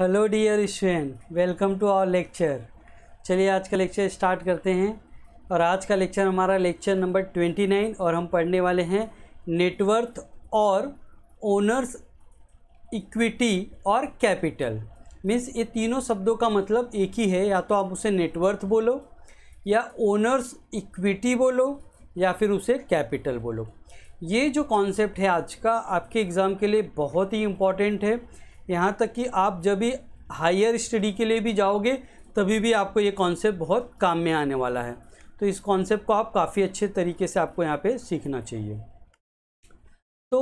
hello dear student welcome to our lecture चलिए आज का लेक्चर स्टार्ट करते हैं और आज का लेक्चर हमारा लेक्चर नंबर ट्वेंटी नाइन और हम पढ़ने वाले हैं नेटवर्थ और ओनर्स इक्विटी और कैपिटल मीन्स ये तीनों शब्दों का मतलब एक ही है या तो आप उसे नेटवर्थ बोलो या ओनर्स इक्विटी बोलो या फिर उसे कैपिटल बोलो ये जो कॉन्सेप्ट है आज का आपके एग्ज़ाम के लिए बहुत ही इम्पॉर्टेंट है यहाँ तक कि आप जब भी हायर स्टडी के लिए भी जाओगे तभी भी आपको ये कॉन्सेप्ट बहुत काम में आने वाला है तो इस कॉन्सेप्ट को आप काफ़ी अच्छे तरीके से आपको यहाँ पे सीखना चाहिए तो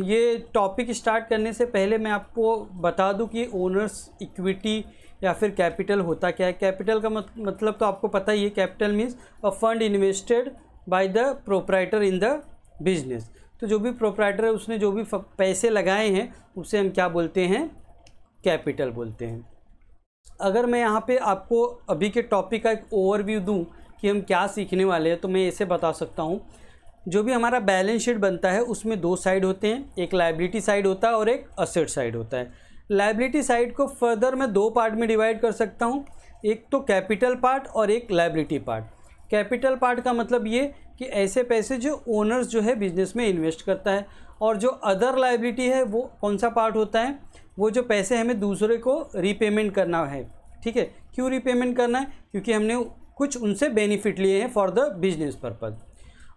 ये टॉपिक स्टार्ट करने से पहले मैं आपको बता दूं कि ओनर्स इक्विटी या फिर कैपिटल होता क्या है कैपिटल का मतलब तो आपको पता ही है capital means a fund invested by the proprietor in the business तो जो भी प्रोप्राइटर है उसने जो भी पैसे लगाए हैं उसे हम क्या बोलते हैं कैपिटल बोलते हैं अगर मैं यहाँ पे आपको अभी के टॉपिक का एक ओवरव्यू दूँ कि हम क्या सीखने वाले हैं तो मैं ऐसे बता सकता हूँ जो भी हमारा बैलेंस शीट बनता है उसमें दो साइड होते हैं एक लाइबिलिटी साइड होता है और एक असेट साइड होता है लाइबिलिटी साइड को फर्दर मैं दो पार्ट में डिवाइड कर सकता हूँ एक तो कैपिटल पार्ट और एक लाइबिलिटी पार्ट कैपिटल पार्ट का मतलब ये कि ऐसे पैसे जो ओनर्स जो है बिजनेस में इन्वेस्ट करता है और जो अदर लाइबिलिटी है वो कौन सा पार्ट होता है वो जो पैसे हमें दूसरे को रीपेमेंट करना है ठीक है क्यों रीपेमेंट करना है क्योंकि हमने कुछ उनसे बेनिफिट लिए हैं फॉर द बिजनेस पर्पज़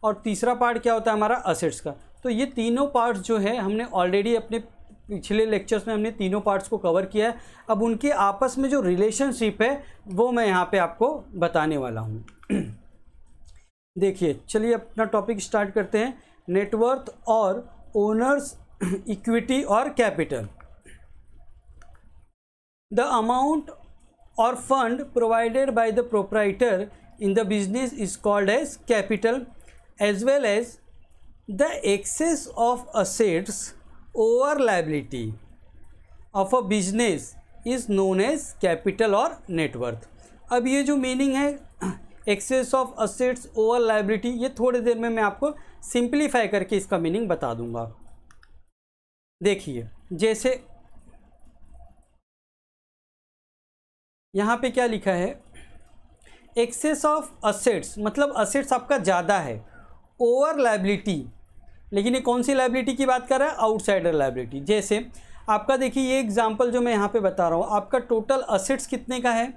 और तीसरा पार्ट क्या होता है हमारा असेट्स का तो ये तीनों पार्ट्स जो है हमने ऑलरेडी अपने पिछले लेक्चर्स में हमने तीनों पार्ट्स को कवर किया है अब उनके आपस में जो रिलेशनशिप है वो मैं यहाँ पे आपको बताने वाला हूँ देखिए चलिए अपना टॉपिक स्टार्ट करते हैं नेटवर्थ और ओनर्स इक्विटी और कैपिटल द अमाउंट और fund provided by the proprietor in the business is called as capital as well as the excess of assets over liability of a business is known as capital और net worth अब ये जो meaning है excess of assets over liability ये थोड़ी देर में मैं आपको सिंप्लीफाई करके इसका मीनिंग बता दूंगा देखिए जैसे यहाँ पे क्या लिखा है एक्सेस ऑफ असेट्स मतलब असेट्स आपका ज़्यादा है ओवर लाइबिलिटी लेकिन ये कौन सी लाइबिलिटी की बात कर रहा है आउटसाइडर लाइबिलिटी जैसे आपका देखिए ये एग्जांपल जो मैं यहाँ पे बता रहा हूँ आपका टोटल असेट्स कितने का है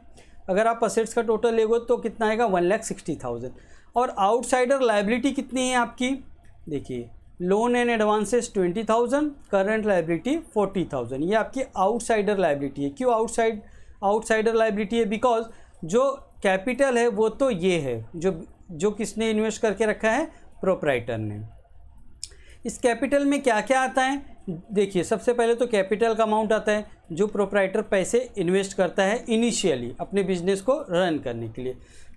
अगर आप असेट्स का टोटल लेगो तो कितना आएगा वन लैख सिक्सटी थाउजेंड और आउटसाइडर लाइबिलिटी कितनी है आपकी देखिए loan and advances twenty thousand current liability forty thousand ये आपकी आउटसाइडर लाइबिलिटी है क्यों आउटसाइड आउटसाइडर लाइबिलिटी है बिकॉज जो कैपिटल है वो तो ये है जो जो किसने इन्वेस्ट करके रखा है प्रोपराइटर ने इस कैपिटल में क्या क्या आता है देखिए सबसे पहले तो कैपिटल का अमाउंट आता है जो प्रोप्राइटर पैसे इन्वेस्ट करता है इनिशियली अपने बिजनेस को रन करने के लिए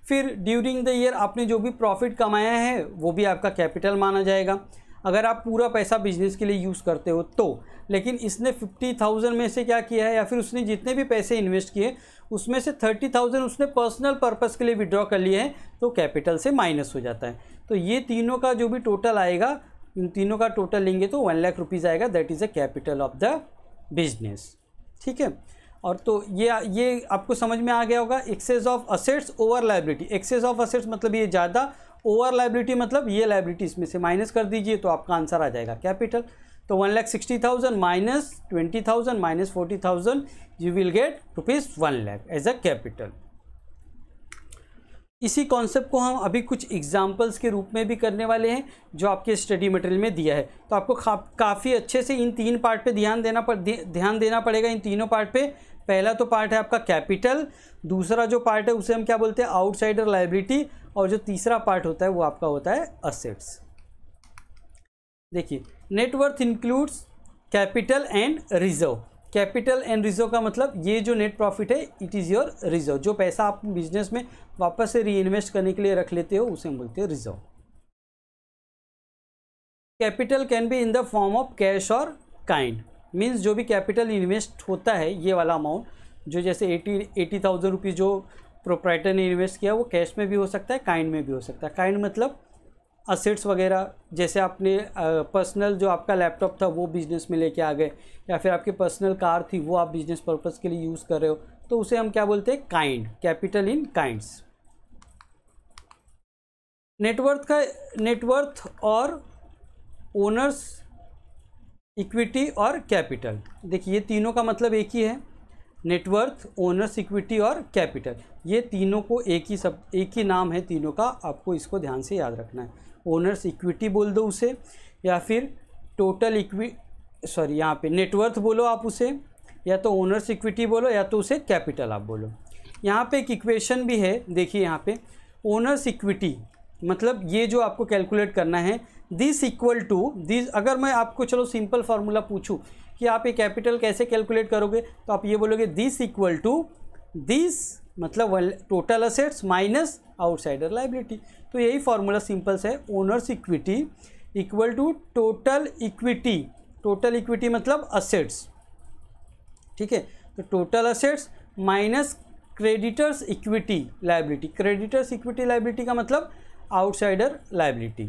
फिर ड्यूरिंग द ईयर आपने जो भी प्रॉफिट कमाया है वो भी आपका कैपिटल माना जाएगा अगर आप पूरा पैसा बिजनेस के लिए यूज़ करते हो तो लेकिन इसने फिफ्टी थाउजेंड में से क्या किया है या फिर उसने जितने भी पैसे इन्वेस्ट किए उसमें से थर्टी थाउजेंड उसने पर्सनल पर्पज़ के लिए विड्रॉ कर लिए हैं तो कैपिटल से माइनस हो जाता है तो ये तीनों का जो भी टोटल आएगा इन तीनों का टोटल लेंगे तो वन लाख रुपीज़ आएगा that is a capital of the business ठीक है और तो ये ये आपको समझ में आ गया होगा excess of assets over liability excess of assets मतलब ये ज़्यादा ओवर लाइबिलिटी मतलब ये लाइबिलिटी इसमें से माइनस कर दीजिए तो आपका आंसर आ जाएगा कैपिटल तो one lakh sixty thousand minus twenty thousand minus forty thousand you will get rupees one lakh as a capital इसी कॉन्सेप्ट को हम अभी कुछ एग्जाम्पल्स के रूप में भी करने वाले हैं जो आपके स्टडी मटेरियल में दिया है तो आपको काफ़ी अच्छे से इन तीन पार्ट पे ध्यान देना पड़ ध्यान देना पड़ेगा इन तीनों पार्ट पे पहला तो पार्ट है आपका कैपिटल दूसरा जो पार्ट है उसे हम क्या बोलते हैं आउटसाइडर लाइबिलिटी और जो तीसरा पार्ट होता है वो आपका होता है असेट्स देखिए net worth includes capital and reserve capital and reserve का मतलब ये जो नेट प्रॉफिट है इट इज़ योर रिजर्व जो पैसा आप बिजनेस में वापस से रीइन्वेस्ट करने के लिए रख लेते हो उसे हम बोलते हैं reserve capital can be in the form of cash और काइंड मीन्स जो भी कैपिटल इन्वेस्ट होता है ये वाला अमाउंट जो जैसे एटी एटी थाउजेंड रुपीज़ जो प्रोप्राइटर ने इन्वेस्ट किया वो कैश में भी हो सकता है काइंड में भी हो सकता है काइंड मतलब असेट्स वगैरह जैसे आपने पर्सनल जो आपका लैपटॉप था वो बिज़नेस में लेके आ गए या फिर आपकी पर्सनल कार थी वो आप बिज़नेस पर्पज़ के लिए यूज़ कर रहे हो तो उसे हम क्या बोलते हैं kind capital in kinds net worth का नेटवर्थ और ओनर्स इक्विटी और कैपिटल देखिए ये तीनों का मतलब एक ही है नेटवर्थ ओनर्स इक्विटी और कैपिटल ये तीनों को एक ही सब एक ही नाम है तीनों का आपको इसको ध्यान से याद रखना है ओनर्स इक्विटी बोल दो उसे या फिर टोटल इक्वी सॉरी यहाँ पे नेटवर्थ बोलो आप उसे या तो ओनर्स इक्विटी बोलो या तो उसे कैपिटल आप बोलो यहाँ पे एक इक्वेशन भी है देखिए यहाँ पे ओनर्स इक्विटी मतलब ये जो आपको कैलकुलेट करना है दिस इक्वल टू दिस अगर मैं आपको चलो सिंपल फार्मूला पूछूँ कि आप ये कैपिटल कैसे कैलकुलेट करोगे तो आप ये बोलोगे दिस इक्वल टू दिस मतलब total assets minus outsider liability तो यही फार्मूला सिंपल से owners equity equal to total equity total equity मतलब असेट्स ठीक है तो total assets minus creditors equity liability creditors equity liability का मतलब आउटसाइडर लाइबिलिटी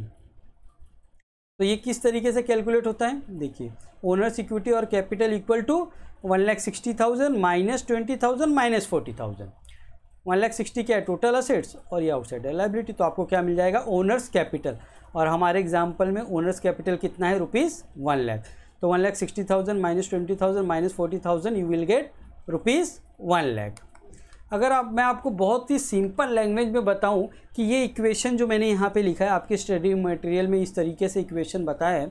तो ये किस तरीके से कैलकुलेट होता है देखिए ओनर्स इक्विटी और capital equal to one lakh sixty thousand minus twenty thousand minus forty thousand one lakh sixty क्या है टोटल असेट्स और ये आउटसाइड लाइबिलिटी तो आपको क्या मिल जाएगा ओनर्स कैपिटल और हमारे एग्जाम्पल में ओनर्स कैपिटल कितना है रुपीज़ वन लैख तो one lakh sixty thousand minus twenty thousand minus forty thousand you will get rupees one lakh अगर आप मैं आपको बहुत ही सिंपल लैंग्वेज में बताऊं कि ये इक्वेशन जो मैंने यहाँ पे लिखा है आपके स्टडी मटेरियल में इस तरीके से इक्वेशन बताया है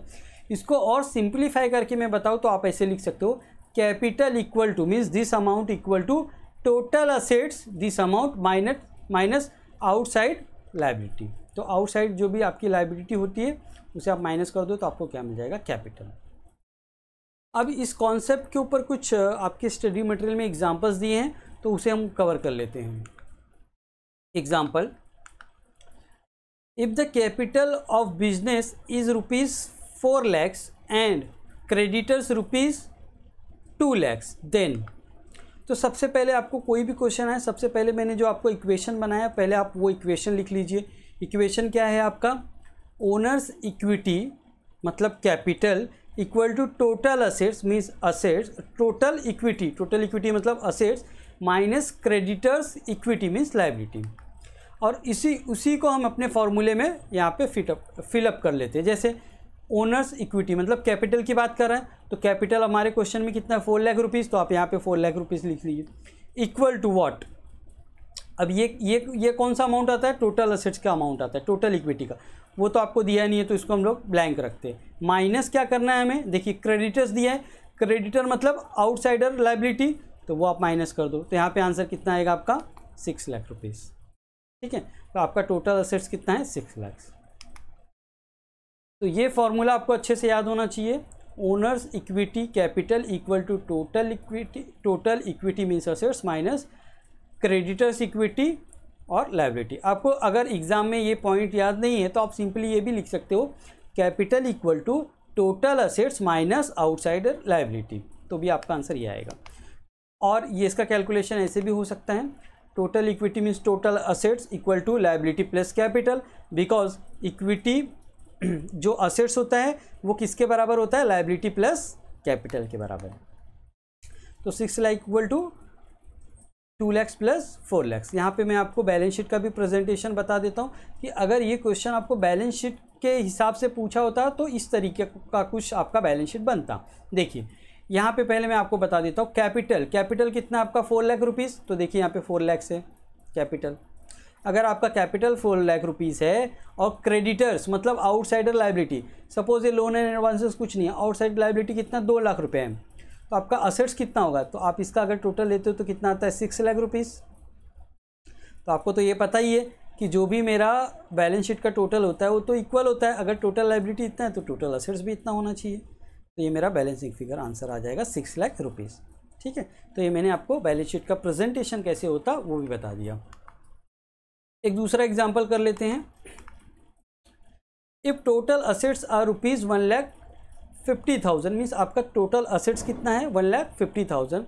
इसको और सिंप्लीफाई करके मैं बताऊँ तो आप ऐसे लिख सकते हो capital equal to means this amount equal to total assets this amount minus minus outside liability तो आउटसाइड जो भी आपकी लाइबिलिटी होती है उसे आप माइनस कर दो तो आपको क्या मिल जाएगा कैपिटल अब इस कॉन्सेप्ट के ऊपर कुछ आपके स्टडी मटेरियल में एग्जांपल्स दिए हैं तो उसे हम कवर कर लेते हैं example if the capital of business is rupees four lakhs and creditors rupees two lakhs then तो सबसे पहले आपको कोई भी क्वेश्चन है सबसे पहले मैंने जो आपको इक्वेशन बनाया पहले आप वो इक्वेशन लिख लीजिए इक्वेशन क्या है आपका ओनर्स इक्विटी मतलब capital equal to total assets means assets total equity total equity मतलब assets minus creditors equity means liability और इसी उसी को हम अपने फॉर्मूले में यहाँ पे फिटअप फिलअप कर लेते हैं जैसे ओनर्स इक्विटी मतलब कैपिटल की बात कर रहे हैं तो कैपिटल हमारे क्वेश्चन में कितना है फोर लाख रुपीज़ तो आप यहाँ पे फोर लाख रुपीज़ लिख लीजिए इक्वल टू वॉट अब ये ये ये कौन सा अमाउंट आता है टोटल असेट्स का अमाउंट आता है टोटल इक्विटी का वो तो आपको दिया नहीं है तो इसको हम लोग ब्लैंक रखते हैं माइनस क्या करना है हमें देखिए क्रेडिटर्स दिया है क्रेडिटर मतलब आउटसाइडर लाइबिलिटी तो वो आप माइनस कर दो तो यहाँ पे आंसर कितना आएगा आपका सिक्स लाख रुपीज़ ठीक है तो आपका टोटल असेट्स कितना है सिक्स लाख तो ये फॉर्मूला आपको अच्छे से याद होना चाहिए owners equity capital equal to total equity total equity means assets minus creditors equity और लाइबिलिटी आपको अगर एग्ज़ाम में ये पॉइंट याद नहीं है तो आप सिंपली ये भी लिख सकते हो capital equal to total assets minus outsider liability तो भी आपका आंसर ये आएगा और ये इसका कैलकुलेशन ऐसे भी हो सकता है total equity means total assets equal to liability plus capital because equity जो असेट्स होता है वो किसके बराबर होता है लाइबिलिटी प्लस कैपिटल के बराबर है तो six lakh equal to two lakhs plus four lakhs यहाँ पे मैं आपको बैलेंस शीट का भी प्रेजेंटेशन बता देता हूँ कि अगर ये क्वेश्चन आपको बैलेंस शीट के हिसाब से पूछा होता तो इस तरीके का कुछ आपका बैलेंस शीट बनता देखिए यहाँ पे पहले मैं आपको बता देता हूँ कैपिटल कैपिटल कितना आपका फोर लाख रुपीज़ तो देखिए यहाँ पे फोर लैक्स है कैपिटल अगर आपका कैपिटल फोर लाख रुपीज़ है और क्रेडिटर्स मतलब आउटसाइडर लाइबिलिटी सपोज ये लोन एंड एडवांसेस कुछ नहीं है आउटसाइड लाइबिलिटी कितना दो लाख रुपए है तो आपका असेट्स कितना होगा तो आप इसका अगर टोटल लेते हो तो कितना आता है सिक्स लाख रुपीज़ तो आपको तो ये पता ही है कि जो भी मेरा बैलेंस शीट का टोटल होता है वो तो इक्वल होता है अगर टोटल लाइबिलिटी इतना है तो टोटल असेट्स भी इतना होना चाहिए तो ये मेरा बैलेंसिंग फिगर आंसर आ जाएगा सिक्स लाख रुपीज़ ठीक है तो ये मैंने आपको बैलेंस शीट का प्रेजेंटेशन कैसे होता वो भी बता दिया एक दूसरा एग्जाम्पल कर लेते हैं if total assets are rupees one lakh fifty thousand means आपका टोटल असेट्स कितना है one lakh fifty thousand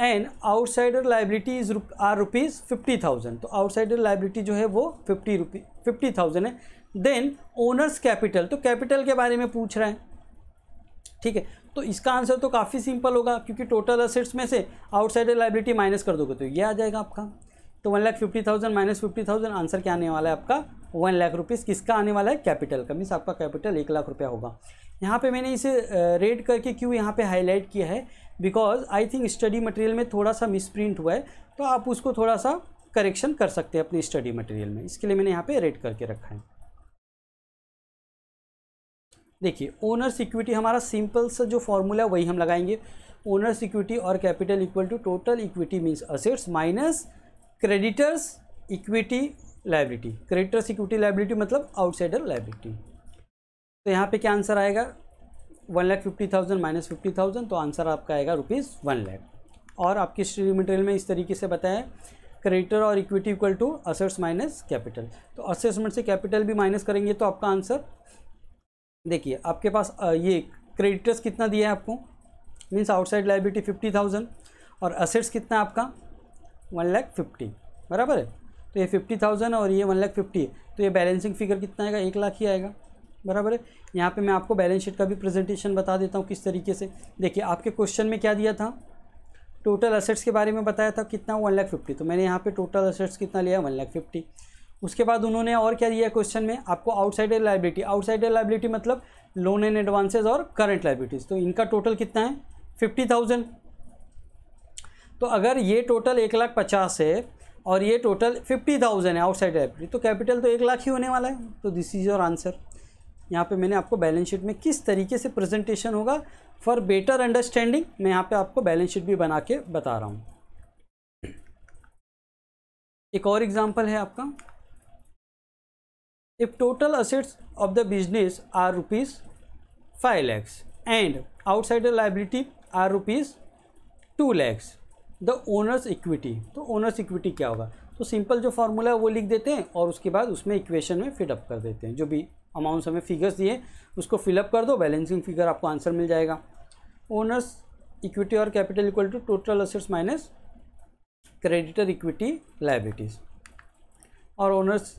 and outsider liability is are rupees fifty thousand तो आउटसाइडर लाइबिलिटी जो है वो फिफ्टी रुपी फिफ्टी थाउजेंड है देन ओनर्स कैपिटल तो capital के बारे में पूछ रहे हैं ठीक है तो इसका आंसर तो काफ़ी सिंपल होगा क्योंकि टोटल असेट्स में से आउटसाइडर लाइबिलिटी माइनस कर दोगे तो ये आ जाएगा आपका तो one lakh fifty thousand minus fifty thousand answer क्या आने वाला है आपका वन लाख रुपीज़ किसका आने वाला है कैपिटल का मीन्स आपका कैपिटल एक लाख रुपया होगा यहाँ पे मैंने इसे रेड करके क्यों यहाँ पे हाईलाइट किया है because I think study material में थोड़ा सा मिसप्रिंट हुआ है तो आप उसको थोड़ा सा करेक्शन कर सकते हैं अपने स्टडी मटेरियल में इसके लिए मैंने यहाँ पे रेड करके रखा है देखिए ओनर्स इक्विटी हमारा सिंपल सा जो फॉर्मूला है वही हम लगाएंगे ओनर्स इक्विटी और capital equal to total equity means assets minus creditors equity liability creditors equity liability मतलब आउटसाइडर लाइबिलिटी तो यहाँ पे क्या आंसर आएगा one lakh fifty thousand minus fifty thousand तो आंसर आपका आएगा रुपीज़ वन लैख और आपके स्टडी मटेरियल में इस तरीके से बताएं क्रेडिटर और equity equal to assets minus capital तो असेसमेंट से कैपिटल भी माइनस करेंगे तो आपका आंसर देखिए आपके पास ये क्रेडिटर्स कितना दिया है आपको means outside liability fifty thousand और असेट्स कितना है आपका वन लैख फिफ्टी बराबर है तो ये फिफ्टी थाउजेंड और ये वन लैख फिफ्टी है तो ये बैलेंसिंग फिगर कितना आएगा एक लाख ही आएगा बराबर है यहाँ पे मैं आपको बैलेंस शीट का भी प्रेजेंटेशन बता देता हूँ किस तरीके से देखिए आपके क्वेश्चन में क्या दिया था टोटल असेट्स के बारे में बताया था कितना वन लाख फिफ्टी तो मैंने यहाँ पे टोटल असेट्स कितना लिया वन लाख फिफ्टी उसके बाद उन्होंने और क्या दिया क्वेश्चन में आपको आउटसाइडर लाइबिलिटी आउटसाइडर लाइबिलिटी मतलब लोन एंड एडवांसेज और करंट लाइबिलिटीज़ तो इनका टोटल कितना है फिफ्टी थाउजेंड तो अगर ये टोटल एक लाख पचास है और ये टोटल फिफ्टी थाउजेंड है आउटसाइड एप्री तो कैपिटल तो एक लाख ही होने वाला है तो दिस इज़ योर आंसर यहाँ पे मैंने आपको बैलेंस शीट में किस तरीके से प्रेजेंटेशन होगा फॉर बेटर अंडरस्टैंडिंग मैं यहाँ पे आपको बैलेंस शीट भी बना के बता रहा हूँ एक और एग्जाम्पल है आपका if total assets of the business are rupees five lakhs and outside liability are rupees two lakhs the owners equity तो ओनर्स इक्विटी क्या होगा तो सिंपल जो फार्मूला है वो लिख देते हैं और उसके बाद उसमें इक्वेशन में फिटअप कर देते हैं जो भी अमाउंट्स हमें फिगर्स दिए उसको फिलअप कर दो बैलेंसिंग फिगर आपको आंसर मिल जाएगा ओनर्स इक्विटी और capital equal to total assets minus creditor equity liabilities और owners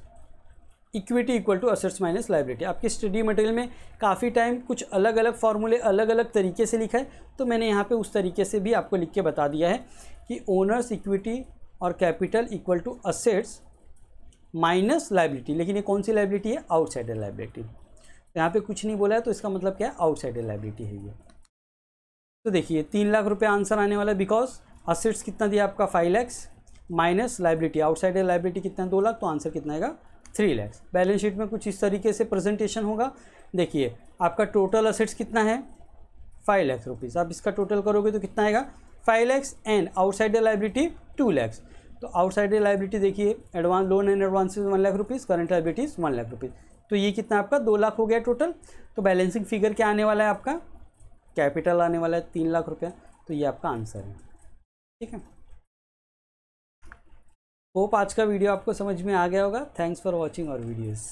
equity equal to assets minus liability आपके स्टडी मटेरियल में काफ़ी टाइम कुछ अलग अलग फार्मूले अलग अलग तरीके से लिखा है तो मैंने यहाँ पे उस तरीके से भी आपको लिख के बता दिया है कि ओनर्स इक्विटी और capital equal to assets minus liability लेकिन ये कौन सी लाइबिलिटी है आउटसाइडर लाइबिलिटी यहाँ पे कुछ नहीं बोला है तो इसका मतलब क्या है आउटसाइडर लाइबिलिटी है ये तो देखिए तीन लाख रुपये आंसर आने वाला बिकॉज असेट्स कितना दिया आपका five lakhs minus liability outsider liability कितना है दो लाख तो आंसर कितना आएगा थ्री लैक्स बैलेंस शीट में कुछ इस तरीके से प्रेजेंटेशन होगा देखिए आपका टोटल असेट्स कितना है फाइव लैक्स रुपीज़ आप इसका टोटल करोगे तो कितना आएगा five lakhs and outside the liability two lakhs तो आउटसाइड लाइबिलिटी देखिए advance loan and advance one lakh rupees current liabilities one lakh rupees तो ये कितना आपका दो लाख हो गया टोटल तो बैलेंसिंग फिगर क्या आने वाला है आपका कैपिटल आने वाला है तीन लाख रुपया तो ये आपका आंसर है ठीक है होप आज का वीडियो आपको समझ में आ गया होगा थैंक्स फॉर वॉचिंग और वीडियोज़